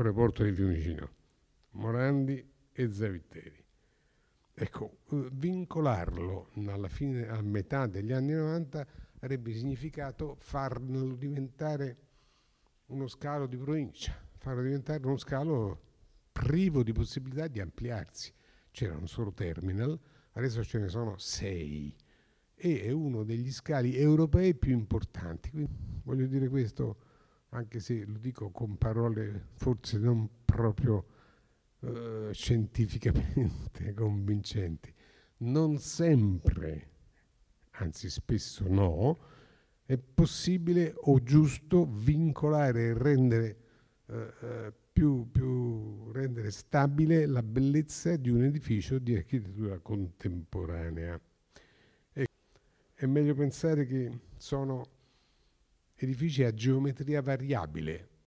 aeroporto di Fiumicino, Morandi e Zavitteri. Ecco, vincolarlo alla fine, a metà degli anni 90 avrebbe significato farlo diventare uno scalo di provincia, farlo diventare uno scalo privo di possibilità di ampliarsi. C'era un solo terminal, adesso ce ne sono sei e è uno degli scali europei più importanti. Quindi voglio dire questo anche se lo dico con parole forse non proprio eh, scientificamente convincenti, non sempre, anzi spesso no, è possibile o giusto vincolare e rendere, eh, eh più, più, rendere stabile la bellezza di un edificio di architettura contemporanea. è meglio pensare che sono edifici a geometria variabile,